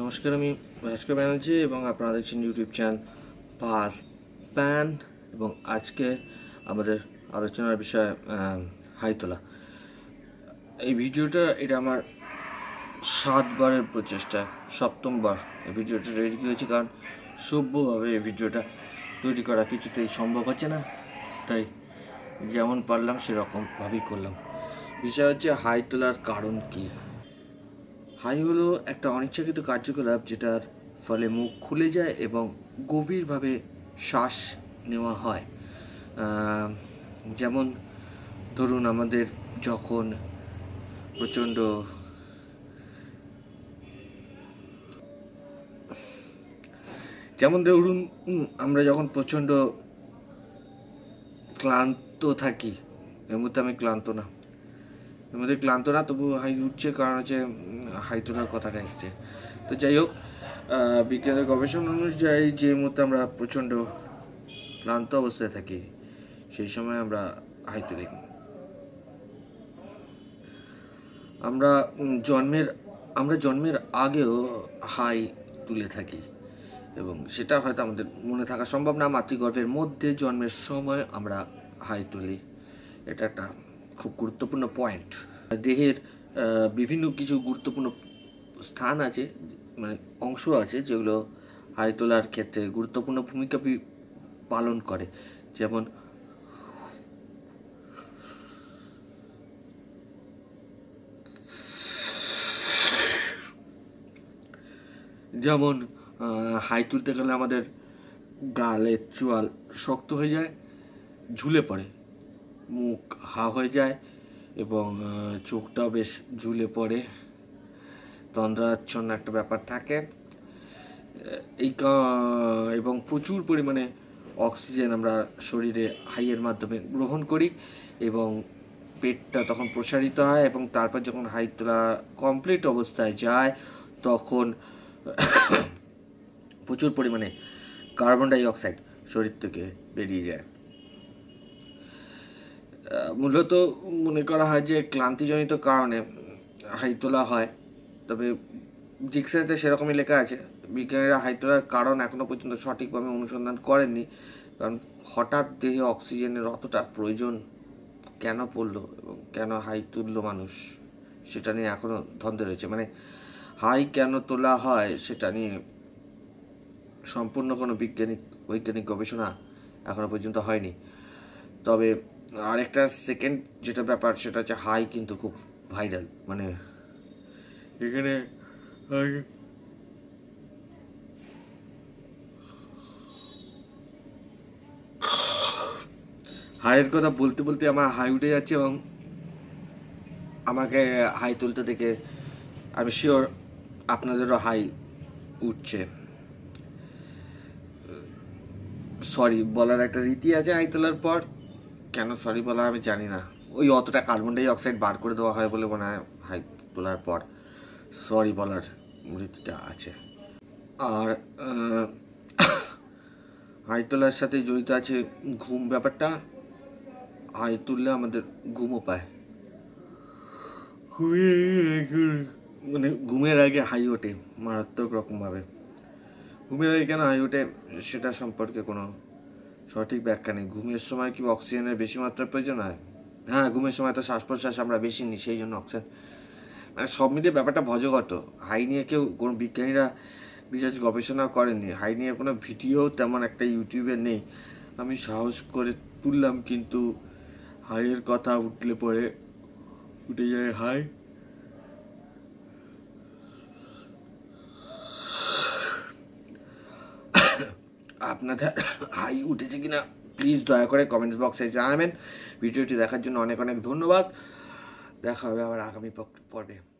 নমস্কার আমি ভাস্কর ব্যানার্জি এবং আপনারা দেখছেন ইউটিউব চ্যানেল পাস প্যান এবং আজকে আমাদের আলোচনার বিষয় হাই তোলা এই ভিডিওটা এটা আমার সাতবারের প্রচেষ্টা সপ্তমবার এই ভিডিওটা রেডি হয়েছে কারণ সভ্যভাবে এই ভিডিওটা তৈরি করা কিছুতেই সম্ভব হচ্ছে না তাই যেমন পারলাম সেরকমভাবেই করলাম বিষয় হচ্ছে হাই তোলার কারণ কী হাই হলো একটা অনিচ্ছাকৃত কার্যকলাপ যেটার ফলে মুখ খুলে যায় এবং গভীরভাবে শ্বাস নেওয়া হয় যেমন ধরুন আমাদের যখন প্রচণ্ড যেমন ধরুন আমরা যখন প্রচণ্ড ক্লান্ত থাকি এর মধ্যে আমি ক্লান্ত না তোমাদের ক্লান্ত না তবু হাই উঠছে কারণ হচ্ছে হাই তোলার কথাটা এসছে তো যাই হোক বিজ্ঞানের গবেষণা অনুযায়ী যে মুহূর্তে আমরা প্রচণ্ড ক্লান্ত অবস্থায় থাকি সেই সময় আমরা হাই তুলি আমরা জন্মের আমরা জন্মের আগেও হাই তুলে থাকি এবং সেটা হয়তো আমাদের মনে থাকা সম্ভব না মাতৃগর্ভের মধ্যে জন্মের সময় আমরা হাই তুলি এটা একটা খুব গুরুত্বপূর্ণ পয়েন্ট দেহের বিভিন্ন কিছু গুরুত্বপূর্ণ স্থান আছে মানে অংশ আছে যেগুলো হাই তোলার ক্ষেত্রে গুরুত্বপূর্ণ ভূমিকা পালন করে যেমন যেমন হাই তুলতে গেলে আমাদের গালের চোয়াল শক্ত হয়ে যায় ঝুলে পড়ে মুখ হা হয়ে যায় এবং চোখটাও বেশ ঝুলে পড়ে তন্দ্রাচ্ছন্ন একটা ব্যাপার থাকে এই এবং প্রচুর পরিমাণে অক্সিজেন আমরা শরীরে হাইয়ের মাধ্যমে গ্রহণ করি এবং পেটটা তখন প্রসারিত হয় এবং তারপর যখন হাই তোলা কমপ্লিট অবস্থায় যায় তখন প্রচুর পরিমাণে কার্বন ডাইঅক্সাইড শরীর থেকে বেরিয়ে যায় মূলত মনে করা হয় যে ক্লান্তিজনিত কারণে হাই তোলা হয় তবে ডিকশনারিতে সেরকমই লেখা আছে বিজ্ঞানীরা হাই তোলার কারণ এখনও পর্যন্ত সঠিকভাবে অনুসন্ধান করেননি কারণ হঠাৎ দেহে অক্সিজেনের অতটা প্রয়োজন কেন পড়লো এবং কেন হাই তুললো মানুষ সেটা নিয়ে এখনও ধন্দে রয়েছে মানে হাই কেন তোলা হয় সেটা নিয়ে সম্পূর্ণ কোনো বিজ্ঞানিক বৈজ্ঞানিক গবেষণা এখনও পর্যন্ত হয়নি তবে আর একটা সেকেন্ড যেটা ব্যাপার সেটা হচ্ছে হাই কিন্তু খুব ভাইরাল মানে এখানে হাইয়ের কথা বলতে বলতে আমার হাই উঠে যাচ্ছে এবং আমাকে হাই তুলতে দেখে আমি শিওর আপনাদেরও হাই উঠছে সরি বলার একটা রীতি আছে হাই তোলার পর কেন সরি বলা আমি জানি না ওই অতটা কার্বন ডাইঅক্সাইড বার করে দেওয়া হয় বলে মনে হয় হাই তোলার পর সরি বলার মৃত্যুটা আছে আর হাই তোলার সাথে জড়িত আছে ঘুম ব্যাপারটা হাই তুললে আমাদের ঘুমও পায় মানে ঘুমের আগে হাই ওঠে মারাত্মক রকমভাবে ঘুমের আগে কেন হাই ওঠে সেটা সম্পর্কে কোনো সঠিক ব্যাখ্যা নেই ঘুমের সময় কি অক্সিজেনের বেশি মাত্রা প্রয়োজন হয় হ্যাঁ ঘুমের সময় তো শ্বাস প্রশ্বাস আমরা বেশি নিই সেই জন্য অক্সিজেন মানে সব মিলিয়ে ব্যাপারটা ভজগত হাই নিয়ে কেউ কোনো বিজ্ঞানীরা বিশেষ গবেষণা করেনি হাই নিয়ে কোনো ভিডিও তেমন একটা ইউটিউবে নেই আমি সাহস করে তুললাম কিন্তু হাইয়ের কথা উঠলে পরে উঠে যায় হাই আপনাদের হাই উঠেছে কিনা প্লিজ দয়া করে কমেন্টস বক্সে জানাবেন ভিডিওটি দেখার জন্য অনেক অনেক ধন্যবাদ দেখা হবে আবার আগামী পর্বে